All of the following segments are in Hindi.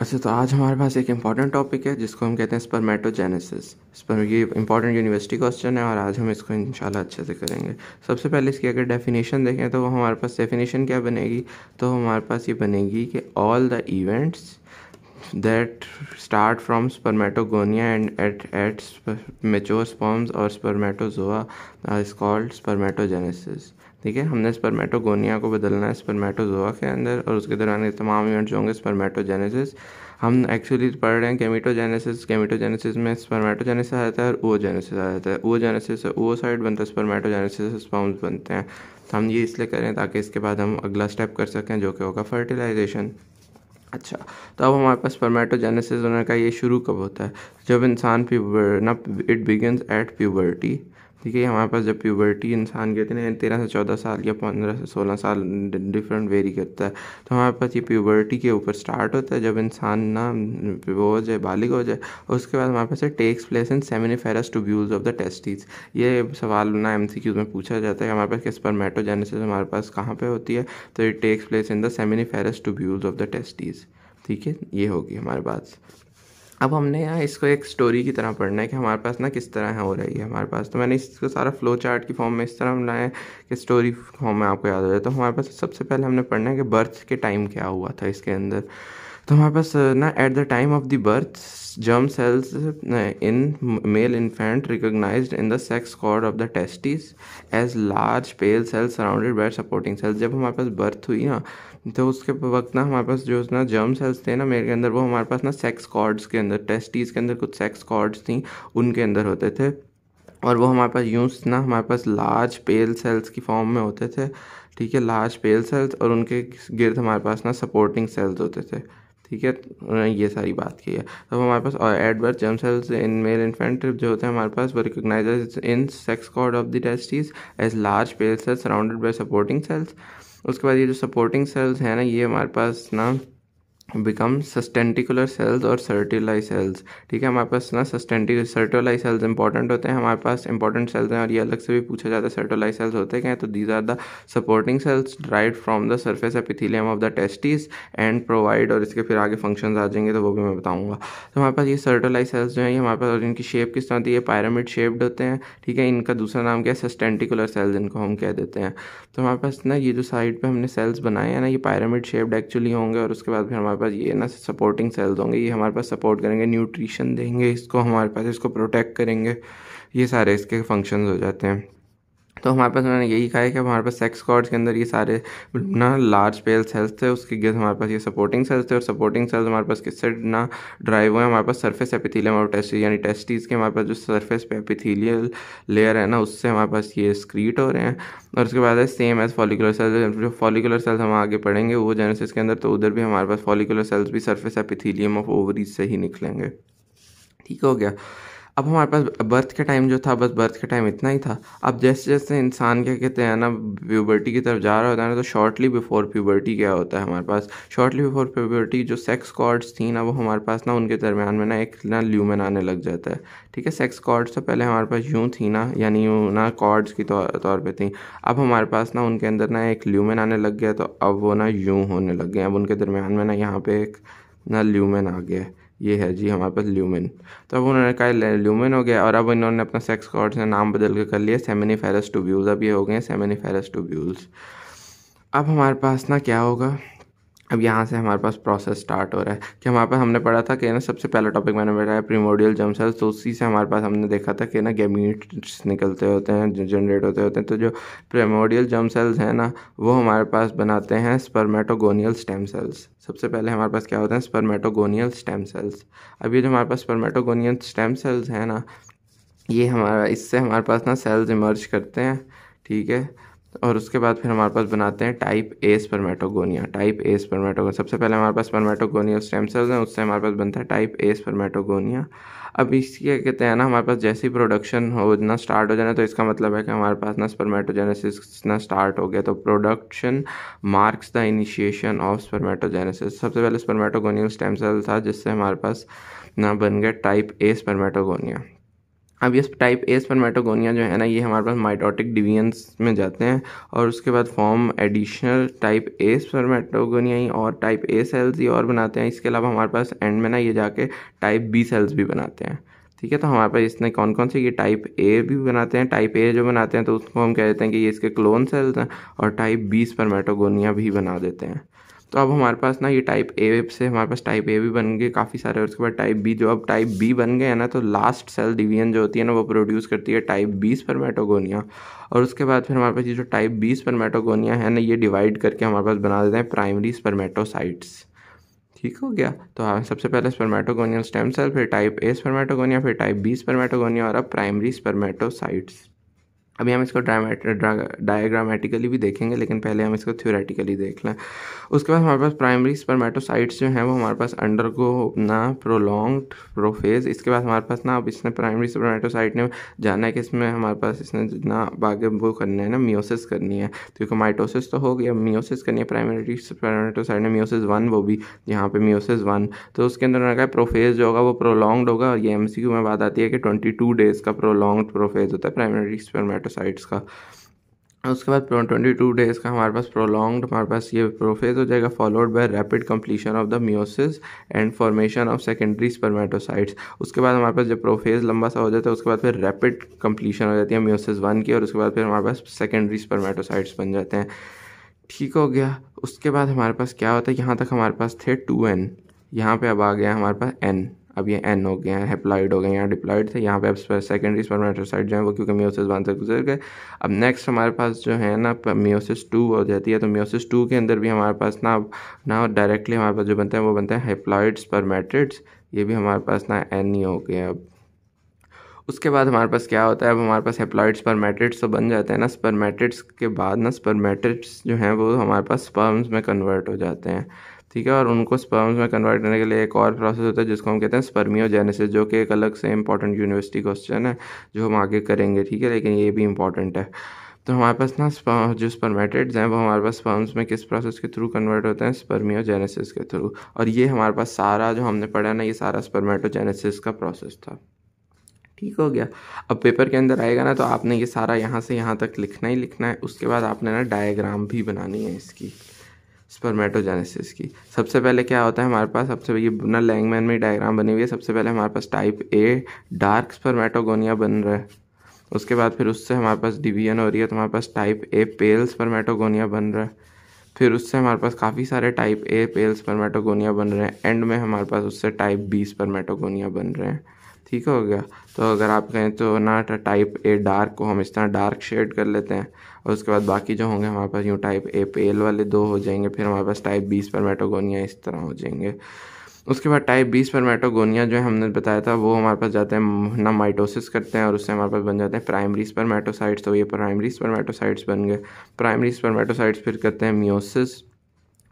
अच्छा तो आज हमारे पास एक इम्पॉर्टेंट टॉपिक है जिसको हम कहते हैं स्पर्मेटोजेनेसिस स्पर्म ये इम्पॉर्टेंट यूनिवर्सिटी क्वेश्चन है और आज हम इसको इन अच्छे से करेंगे सबसे पहले इसकी अगर डेफिनेशन देखें तो हमारे पास डेफिनेशन क्या बनेगी तो हमारे पास ये बनेगी कि all the events that start from spermatogonia and at at mature sperms और स्पर्मेटोजोआ इज कॉल्ड स्पर्मेटोजेनेसिस ठीक है हमने स्पर्मेटोगोनिया को बदलना है स्पर्मेटोजोआ के अंदर और उसके दौरान ये तमाम इवेंट्स होंगे स्पर्मेटोजेनेसिस हम एक्चुअली पढ़ रहे हैं केमिटोजेनेसिस केमिटोजेनेसिस में स्पर्मेटोजेनेसिस आ जाता है और ओजेनेसिस आ जाता है ओजेनेसिस से ओ साइड बनता है स्पर्मेटोजेनेसिस स्पॉम्स बनते हैं तो हम ये इसलिए करें ताकि इसके बाद हम अगला स्टेप कर सकें जो कि होगा फर्टिलाइजेशन अच्छा तो अब हमारे पास स्पर्मेटोजेनेसिस होने का ये शुरू कब होता है जब इंसान प्यूबर ना इट बिगिन एट प्यूबर्टी ठीक है हमारे पास जब प्यूबर्टी इंसान कहते हैं तेरह से चौदह साल या पंद्रह से सोलह साल डिफरेंट वेरी करता है तो हमारे पास ये प्यूबर्टी के ऊपर स्टार्ट होता है जब इंसान ना वो हो जाए बालिग हो जाए उसके बाद हमारे पास takes place in seminiferous tubules of the testis ये सवाल ना एम में पूछा जाता है हमारे पास किस पर मेटोजेनेसिस हमारे पास कहाँ पर होती है तो ये takes place in the seminiferous tubules of the testis ठीक है ये होगी हमारे पास अब हमने यहाँ इसको एक स्टोरी की तरह पढ़ना है कि हमारे पास ना किस तरह हो रही है हमारे पास तो मैंने इसको सारा फ्लो चार्ट की फॉर्म में इस तरह बनाया है कि स्टोरी फॉर्म में आपको याद हो जाए तो हमारे पास सबसे पहले हमने पढ़ना है कि बर्थ के टाइम क्या हुआ था इसके अंदर तो हमारे पास ना at the time of the birth germ cells in male infant recognise in the sex cord of the testis as large pale cells surrounded by supporting cells जब हमारे पास बर्थ हुई ना तो उसके वक्त ना हमारे पास जो ना जर्म सेल्स थे ना मेल के अंदर वो हमारे पास ना सेक्स कॉर्ड्स के अंदर टेस्टीज़ के अंदर कुछ सेक्स कॉर्ड्स थी उनके अंदर होते थे और वो हमारे पास यूज ना हमारे पास लार्ज पेल सेल्स की फॉर्म में होते थे ठीक है लार्ज पेल सेल्स और उनके गिर्द हमारे पास ना सपोर्टिंग सेल्स होते थे ठीक है उन्होंने ये सारी बात की है तब तो हमारे पास एडवर्ड germ cells in male infant जो होते हैं हमारे पास वो recognise in sex cord of the testis as large pale cells surrounded by supporting cells उसके बाद ये जो सपोर्टिंग सेल्स हैं ना ये हमारे पास ना बिकम सस्टेंटिकुलर सेल्स और सर्टिलाई सेल्स ठीक है हमारे पास ना सस्टेंटिक सर्टोलाई सेल्स इंपॉर्टेंट होते हैं हमारे पास इंपॉर्टेंट सेल्स हैं और ये अलग से भी पूछा जाता है सर्टोलाई सेल्स होते हैं तो these are the supporting cells derived from the surface epithelium of the testis and provide और इसके फिर आगे फंक्शन आ जाएंगे तो वो भी मैं बताऊँगा तो हमारे पास ये सर्टोलाई सेल्स जो है ये हमारे पास और इनकी शेप किस तरह होती है पैरामिड शेप्ड होते हैं ठीक है इनका दूसरा नाम क्या है सस्टेंटिकुलर सेल्स इनको हम कह देते हैं तो हमारे पास ना ये जो साइड पर हमने सेल्स बनाए हैं ना ये पैरामिड शेप्ड एक्चुअली होंगे और उसके बाद फिर हमारे हमारे पास ये ना सपोर्टिंग सेल्स होंगे ये हमारे पास सपोर्ट करेंगे न्यूट्रिशन देंगे इसको हमारे पास इसको प्रोटेक्ट करेंगे ये सारे इसके फंक्शंस हो जाते हैं तो हमारे पास उन्होंने यही कहा है कि हमारे पास सेक्स कॉर्ड्स के अंदर ये सारे ना लार्ज पेल सेल्स थे उसके गिर हमारे पास ये सपोर्टिंग सेल्स थे और सपोर्टिंग सेल्स हमारे पास किससे ना ड्राइव हुए हमारे पास सरफेस एपिथीलियम और टेस्ट यानी टेस्टीज के हमारे पास जो सरफेस पे एपिथीलियल लेयर है ना उससे हमारे पास ये स्क्रीट हो रहे हैं और उसके बाद है सेम एज फॉलिकुलर सेल्स जो फॉलिकुलर सेल्स हम आगे पढ़ेंगे वो जेनेसिस के अंदर तो उधर भी हमारे पास फॉलिकुलर सेल्स भी सर्फेस एपिथीलियम ऑफ ओवरीज से ही निकलेंगे ठीक हो गया अब हमारे पास बर्थ के टाइम जो था बस बर्थ के टाइम इतना ही था अब जैसे जैसे इंसान क्या कहते हैं ना प्यूबर्टी की तरफ जा रहा होता है ना तो शॉर्टली बिफोर प्यूबर्टी क्या होता है हमारे पास शॉर्टली बिफोर प्यूबर्टी जो सेक्स कॉर्ड्स थी ना वो हमारे पास ना उनके दरमियान में ना एक ना ल्यूमेन आने लग जाता है ठीक है सेक्स कॉर्ड्स तो पहले हमारे पास यूँ थी ना यानी यूँ ना कॉर्ड्स की तौर पर थी अब हमारे पास ना उनके अंदर ना एक ल्यूमेन आने लग गया तो अब वो ना यूँ होने लग गए अब उनके दरमियान में ना यहाँ पे एक ना ल्यूमेन आ गया है ये है जी हमारे पास ल्यूमेन तो अब उन्होंने कहा ल्यूमेन हो गया और अब इन्होंने अपना सेक्स कॉर्ड से नाम बदल के कर लिया सेमनी फेरस टूब्यूल्स अब ये हो गए सेमनी फेरस टूब्यूल्स अब हमारे पास ना क्या होगा अब यहाँ से हमारे पास प्रोसेस स्टार्ट हो रहा है कि हमारे पास हमने पढ़ा था कि ना सबसे पहला टॉपिक मैंने बताया प्रीमोडियल जम सेल्स तो उसी से हमारे पास हमने देखा था कि ना गेमीट्स निकलते होते हैं जनरेट होते होते हैं तो जो प्रीमोडियल जम सेल्स हैं ना वो हमारे पास बनाते हैं स्पर्मेटोगोनियल स्टेम सेल्स सबसे पहले हमारे पास क्या होते हैं स्पर्मेटोगोनियल स्टेम सेल्स अब ये जो हमारे पास स्पर्मेटोगोनियल स्टेम सेल्स हैं ना ये हमारा इससे हमारे पास ना सेल्स इमर्ज करते हैं ठीक है और उसके बाद फिर हमारे पास बनाते हैं type A spermatogonia type A spermatogonia सबसे पहले हमारे पास स्पर्मेटोगोनिया स्टेम सेल्स हैं उससे हमारे पास बनता है टाइप ए स्पर्मेटोगोनिया अब इसके क्या कहते हैं ना हमारे पास जैसी प्रोडक्शन हो ना स्टार्ट हो जाना तो इसका मतलब है कि हमारे पास ना स्पर्मेटोजेनेसिस ना स्टार्ट हो गया तो production marks the initiation of spermatogenesis सबसे पहले स्पर्मेटोगोनियल स्टेम सेल था जिससे हमारे पास ना बन गया टाइप ए स्पर्मेटोगोनिया अब ये टाइप ए स्पर्मेटोगोनिया जो है ना ये हमारे पास माइटोटिक डिवीजन्स में जाते हैं और उसके बाद form additional type A spermatogonia ही और टाइप ए सेल्स ही और बनाते हैं इसके अलावा हमारे पास एंड में ना ये जाके टाइप बी सेल्स भी बनाते हैं ठीक है तो हमारे पास इसने कौन कौन से ये टाइप ए भी बनाते हैं टाइप ए जो बनाते हैं तो उसको हम कह देते हैं कि ये इसके क्लोन सेल्स हैं और टाइप बी स्पर्मेटोगोनिया भी बना देते हैं तो अब हमारे पास ना ये टाइप ए से हमारे पास टाइप ए भी बन गए काफ़ी सारे और उसके बाद टाइप बी जो अब टाइप बी बन गए हैं ना तो लास्ट सेल डिवीजन जो होती है ना वो प्रोड्यूस करती है टाइप बी स्पर्मेटोगोनिया और उसके बाद फिर हमारे पास ये जो टाइप बी स्पर्मेटोगोनिया है ना ये डिवाइड करके हमारे पास बना देते हैं प्राइमरी स्पर्मेटोसाइट्स ठीक हो गया तो हाँ सबसे पहले स्पर्मेटोगोनियल स्टेम सेल फिर टाइप ए स्पर्मेटोगोनिया फिर टाइप बी स्पर्मेटोगोनिया और अब प्राइमरी स्पर्मेटोसाइट्स अभी हम इसको डायग्रामेटिकली भी देखेंगे लेकिन पहले हम इसको थ्योरेटिकली देख लें उसके बाद हमारे पास प्राइमरी स्पर्मेटोसाइट्स जो हैं वो हमारे पास अंडर को ना प्रोलॉन्ग्ड प्रोफेज इसके बाद हमारे पास ना अब इसने प्राइमरी स्पर्मेटोसाइट ने जाना है कि इसमें हमारे पास इसने जितना बागे वो करना है ना मियोसिस करनी है तो क्योंकि माइटोसिस तो हो गया मियोसिस करनी है प्राइमरी स्पर्मेटोसाइट ने मियोसिस वन वो भी यहाँ पर मियोसिस वन तो उसके अंदर उन्होंने कहा प्रोफेज जो होगा वो प्रोलॉन्ग्ड होगा और ये एम में बात आती है कि ट्वेंटी डेज़ का प्रोलॉन्ग्ड प्रोफेज होता है प्राइमरी स्पर्मेटो न्यूक्लियोसाइड्स का उसके बाद ट्वेंटी टू डेज़ का हमारे पास प्रोलॉन्ग हमारे पास ये प्रोफेज हो जाएगा followed by rapid completion of the meiosis and formation of secondary spermatocytes उसके बाद हमारे पास जब प्रोफेज लंबा सा हो जाता है उसके बाद फिर रैपिड कंप्लीशन हो जाती है मियोसिस वन की और उसके बाद फिर हमारे पास सेकेंडरी स्पर्मेटोसाइट्स बन जाते हैं ठीक हो गया उसके बाद हमारे पास क्या होता है यहाँ तक हमारे पास थे टू एन यहाँ पर अब आ गया हमारे पास एन अब ये एन हो गए हैं हेप्लाइड हो गए यहाँ डिप्लाइड थे यहाँ पे अब सेकेंडरी स्पर्मेटोसाइड जो है वो क्योंकि म्योसिस वन से गुजर गए अब नेक्स्ट हमारे पास जो है ना म्योसिस टू हो जाती है तो म्योसिस टू के अंदर भी हमारे पास ना ना डायरेक्टली हमारे पास जो बनते हैं वो बनते हैं हेप्लाइड स्पर्मेट्रिड्स ये भी हमारे पास ना एन ही हो गए अब उसके बाद हमारे पास क्या होता है अब हमारे पास हेप्लॉइड स्पर्मेट्रिड्स तो बन जाते हैं ना स्पर्मेट्रिड्स के बाद ना स्पर्मेट्रिड्स जो हैं वो हमारे पास स्पर्म्स में कन्वर्ट हो जाते हैं ठीक है और उनको स्पर्म्स में कन्वर्ट करने के लिए एक और प्रोसेस होता है जिसको हम कहते हैं स्पर्मियोजेनेसिस जो कि एक अलग से इंपॉर्टेंट यूनिवर्सिटी क्वेश्चन है जो हम आगे करेंगे ठीक है लेकिन ये भी इंपॉर्टेंट है तो हमारे पास ना जो स्पर्मेटेड्स हैं वो हमारे पास स्पर्म्स में किस प्रोसेस के थ्रू कन्वर्ट होते हैं स्पर्मियोजेनेसिस के थ्रू और ये हमारे पास सारा जो हमने पढ़ा ना ये सारा स्पर्मेटोजेनेसिस का प्रोसेस था ठीक हो गया अब पेपर के अंदर आएगा ना तो आपने ये सारा यहाँ से यहाँ तक लिखना ही लिखना है उसके बाद आपने ना डायग्राम भी बनानी है इसकी स्पर्मेटोजेनेसिस की सबसे पहले क्या होता है हमारे पास सबसे ये बुना लैंगमैन में डायग्राम बनी हुई है सबसे पहले हमारे पास टाइप ए डार्क स्पर्मेटोगोनिया बन रहा है उसके बाद फिर उससे हमारे पास डिवीजन हो रही है तो हमारे पास टाइप ए पेल स्पर्मेटोगोनिया बन रहा है फिर उससे हमारे पास काफ़ी सारे टाइप ए पेल स्पर्मेटोगोनिया बन रहे हैं एंड में हमारे पास उससे टाइप बी स्पर्मेटोगोनिया बन रहे हैं ठीक हो गया तो अगर आप कहें तो ना टाइप ए डार्क को हम इस तरह डार्क शेड कर लेते हैं और उसके बाद बाकी जो होंगे हमारे पास यूँ टाइप ए पेल वाले दो हो जाएंगे फिर हमारे पास टाइप बीस पर मेटोगोनिया इस तरह हो जाएंगे उसके बाद टाइप बीस पर मेटोगोनिया जो है हमने बताया था वो हमारे पास जाते हैं ना माइटोसिस करते हैं और उससे हमारे पास बन जाते हैं पर मेटोसाइट्स तो ये पर मेटोसाइट्स बन गए पर मेटोसाइट्स फिर करते हैं मियोसिस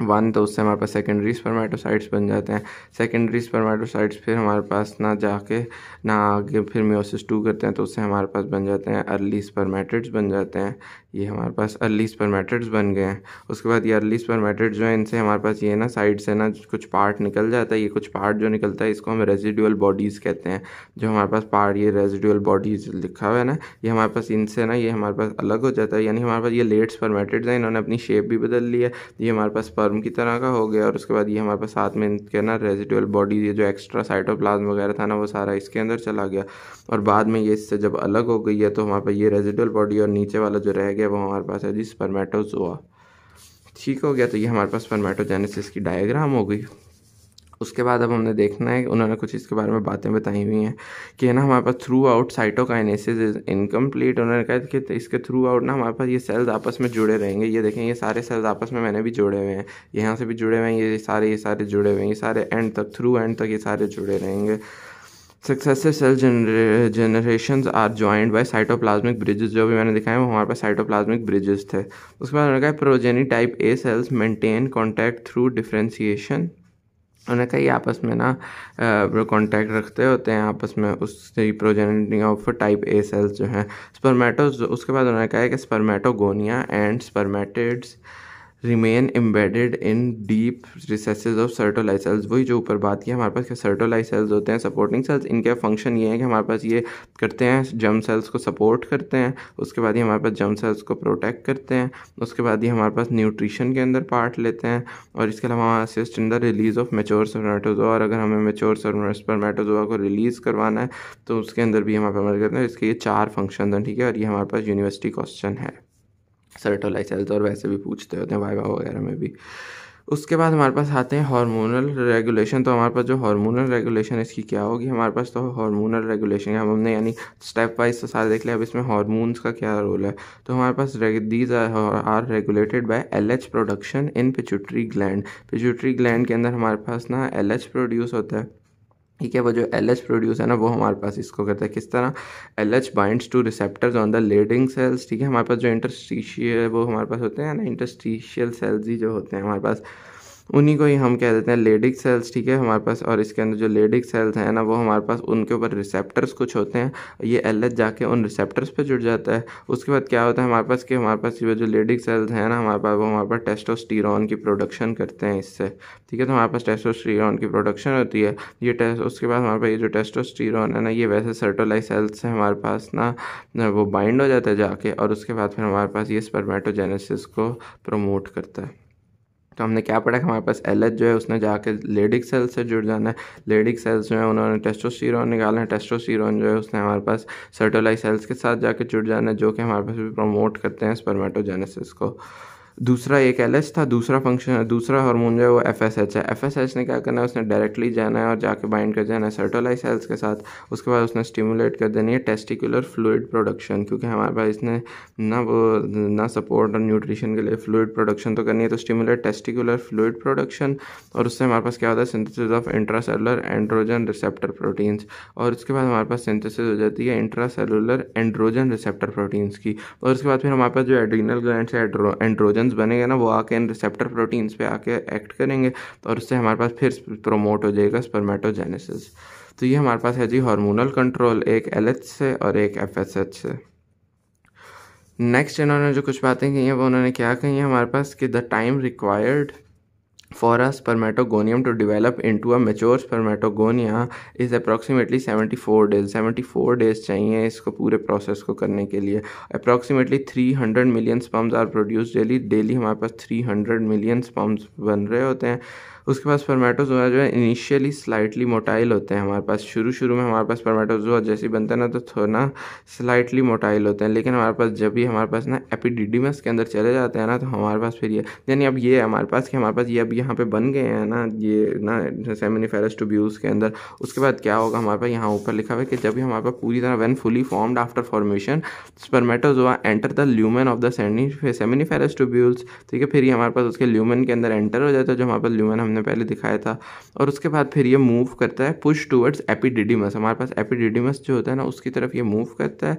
वन तो उससे हमारे पास सेकेंडरी स्पर्मेटोसाइट्स बन जाते हैं सेकेंडरी स्पर्मेटोसाइट्स फिर हमारे पास ना जाके ना आगे फिर म्योसिस टू करते हैं तो उससे हमारे पास बन जाते हैं अर्ली स्पर्मेटिड्स बन जाते हैं ये हमारे पास अर्ली स्पर्मेटेड्स बन गए हैं उसके बाद ये अर्ली स्पर्मेटेड जो है इनसे हमारे पास ये ना साइड से ना कुछ पार्ट निकल जाता है ये कुछ पार्ट जो निकलता है इसको हम रेजिडुअल बॉडीज़ कहते हैं जो हमारे पास पार्ट ये रेजिडुअल बॉडीज़ लिखा हुआ है ना ये हमारे पास इनसे ना ये हमारे पास अलग हो जाता है यानी हमारे पास ये लेट स्पर्मेटेड्स हैं इन्होंने अपनी शेप भी बदल ली है ये हमारे पास स्पर्म की तरह का हो गया और उसके बाद ये हमारे पास साथ में इनके ना रेजिडुअल बॉडीज़ ये जो एक्स्ट्रा साइटोप्लाज्म वगैरह था ना वो सारा इसके अंदर चला गया और बाद में ये इससे जब अलग हो गई है तो हमारे पास ये रेजिडुअल बॉडी और नीचे वाला जो रह गया है वो हमारे पास है जी स्पर्मेटोजोआ ठीक हो गया तो ये हमारे पास स्पर्मेटोजेनेसिस की डायग्राम हो गई उसके बाद अब हमने देखना है उन्होंने कुछ इसके बारे में बातें बताई हुई हैं कि है ना हमारे पास throughout cytokinesis is incomplete उन्होंने कहा कि तो इसके थ्रू आउट ना हमारे पास ये सेल्स आपस में जुड़े रहेंगे ये देखें ये सारे सेल्स आपस में मैंने भी जुड़े हुए हैं यहाँ से भी जुड़े हुए हैं ये सारे ये सारे जुड़े हुए हैं ये सारे एंड तक थ्रू एंड तक ये सारे जुड़े रहेंगे successive cell generation are joined by cytoplasmic bridges जो भी मैंने दिखाए वो हमारे पास साइटोप्लाज्मिक ब्रिजेस थे उसके बाद उन्होंने कहा progeny type A cells maintain contact through differentiation उन्होंने कहा ये आपस में ना कॉन्टैक्ट रखते होते हैं आपस में उस progeny of type A cells जो हैं स्पर्मेटो उसके बाद उन्होंने कहा है कि spermatogonia and spermatids remain embedded in deep recesses of Sertoli cells वही जो ऊपर बात की हमारे पास क्या सर्टोलाई सेल्स होते हैं सपोर्टिंग सेल्स इनके फंक्शन ये है कि हमारे पास ये करते हैं जम सेल्स को सपोर्ट करते हैं उसके बाद ही हमारे पास जम सेल्स को प्रोटेक्ट करते हैं उसके बाद ही हमारे पास न्यूट्रिशन के अंदर पार्ट लेते हैं और इसके अलावा हमारा assist in the release of mature spermatozoa और अगर हमें मेच्योर सर्मेटोजोआ को रिलीज़ करवाना है तो उसके अंदर भी हमारे पास मदद करते हैं इसके ये चार फंक्शन हैं ठीक है और ये हमारे पास यूनिवर्सिटी क्वेश्चन है सर्टोलाइसेल्स और वैसे भी पूछते होते हैं वाइवा वगैरह में भी उसके बाद हमारे पास आते हैं हार्मोनल रेगुलेशन तो हमारे पास जो हार्मोनल रेगुलेशन इसकी क्या होगी हमारे पास तो हार्मोनल रेगुलेशन है हम हमने यानी स्टेप वाइज तो सारे देख लिया अब इसमें हार्मोन्स का क्या रोल है तो हमारे पास these are regulated by L production in pituitary gland pituitary gland के अंदर हमारे पास ना एल प्रोड्यूस होता है ठीक है वो जो एल एच प्रोड्यूस है ना वो हमारे पास इसको करता है किस तरह L H binds to receptors on the Leydig cells ठीक है हमारे पास जो इंटरस्टिशियल वो हमारे पास होते हैं ना इंटरस्टिशियल सेल्स ही जो होते हैं हमारे पास उन्हीं को ही हम कह देते हैं लेडिक सेल्स ठीक है हमारे पास और इसके अंदर जो लेडिक सेल्स हैं ना वो हमारे पास उनके ऊपर रिसेप्टर्स कुछ होते हैं ये एल एच जाके उन रिसेप्टर्स पर जुड़ जाता है उसके बाद क्या होता है हमारे पास कि हमारे पास ये जो लेडिक सेल्स हैं ना हमारे पास वो हमारे पास टेस्टोस्टीरोन की प्रोडक्शन करते हैं इससे ठीक है तो हमारे पास टेस्टोस्टीरोन की प्रोडक्शन होती है ये टेस्ट उसके बाद हमारे पास ये जो टेस्टोस्टीरोन है ना ये वैसे सर्टोलाइज सेल्स से हमारे पास ना वो बाइंड हो जाता है जाके और उसके बाद फिर हमारे पास ये स्पर्मेटोजेनेसिस को प्रमोट करता है तो हमने क्या पढ़ा कि हमारे पास एल जो है उसने जाके लेडिक सेल से जुड़ जाना है लेडिक सेल्स जो है उन्होंने टेस्टोसिरोन निकालना है टेस्टोसिरोन जो है उसने हमारे पास सर्टोलाइट सेल्स के साथ जाके जुड़ जाना है जो कि हमारे पास भी प्रमोट करते हैं स्पर्मेटोजेनेसिस को दूसरा एक एल था दूसरा फंक्शन दूसरा हार्मोन जो है वो एफ एस एच है एफ एस एच ने क्या करना है उसने डायरेक्टली जाना है और जाके बाइंड कर जाना है सर्टोलाई सेल्स के साथ उसके बाद उसने स्टिमुलेट कर देनी है टेस्टिकुलर फ्लूड प्रोडक्शन क्योंकि हमारे पास इसने ना वो ना सपोर्ट और न्यूट्रिशन के लिए फ्लूड प्रोडक्शन तो करनी है तो स्टिमुलेट टेस्टिकुलर फ्लूड प्रोडक्शन और उससे हमारे पास क्या होता है synthesis of intracellular androgen receptor proteins और उसके बाद हमारे पास सिंथेसिस हो जाती है इंट्रासेलुलर एंड्रोजन रिसेप्टर प्रोटीन्स की और उसके बाद फिर हमारे पास जो एड्रीनल ग्लैंड है एंड्रोजन न्यूरॉन्स बनेंगे ना वो आके इन रिसेप्टर प्रोटीन्स पे आके एक्ट करेंगे और उससे हमारे पास फिर प्रोमोट हो जाएगा स्पर्मेटोजेनेसिस तो ये हमारे पास है जी हार्मोनल कंट्रोल एक एल से और एक एफ से नेक्स्ट इन्होंने जो कुछ बातें कही हैं वो उन्होंने क्या कही है हमारे पास कि the time required for a spermatogonium to develop into a mature spermatogonia is approximately 74 days 74 days चाहिए इसको पूरे प्रोसेस को करने के लिए approximately 300 million sperms are produced daily daily हमारे पास 300 million sperms बन रहे होते हैं उसके पास स्पर्मेटोजोआ जो है इनिशियली स्लाइटली मोटाइल होते हैं हमारे पास शुरू शुरू में हमारे पास स्पर्मेटोजोआ जैसे बनते हैं ना तो थोड़ा स्लाइटली मोटाइल होते हैं लेकिन हमारे पास जब भी हमारे पास ना एपिडिडिमस के अंदर चले जाते हैं ना तो हमारे पास फिर ये यानी अब ये हमारे पास कि हमारे पास ये अब यहाँ पे बन गए हैं ना ये ना सेमिनिफेरस ट्यूब्यूल्स के अंदर उसके बाद क्या होगा हमारे पास यहाँ ऊपर लिखा हुआ है कि जब भी हमारे पास पूरी तरह when fully formed after formation spermatozoa enter the lumen of the seminiferous tubules ठीक है फिर ये हमारे पास उसके ल्यूमन के अंदर एंटर हो जाता है जो हमारे पास ल्यूमन हमने हमने पहले दिखाया था और उसके बाद फिर ये मूव करता है पुश टूवर्ड्स एपिडिडिमस हमारे पास एपिडिडिमस जो होता है ना उसकी तरफ ये मूव करता है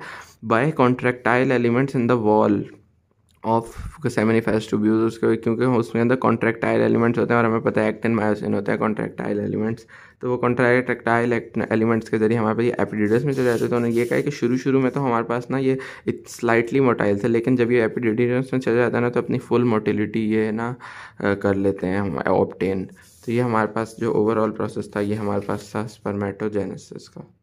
by contractile elements in the wall of seminiferous उसके क्योंकि उसमें अंदर कॉन्ट्रैक्टाइल एलिमेंट्स होते हैं और हमें पता है एक्टिन मायोसिन होता है कॉन्ट्रैक्टाइल एलिमेंट्स तो वो कॉन्ट्रैक्टाइल एलिमेंट्स के जरिए हमारे पास ये एपिडिडस में चले जाते हैं तो उन्होंने ये कहा कि शुरू शुरू में तो हमारे पास ना ये स्लाइटली मोटाइल थे लेकिन जब ये एपिडिडस में चले जाता है ना तो अपनी फुल मोटिलिटी ये ना कर लेते हैं हम ऑप्टेन तो ये हमारे पास जो ओवरऑल प्रोसेस था ये हमारे पास था स्पर्मेटोजेनेसिस का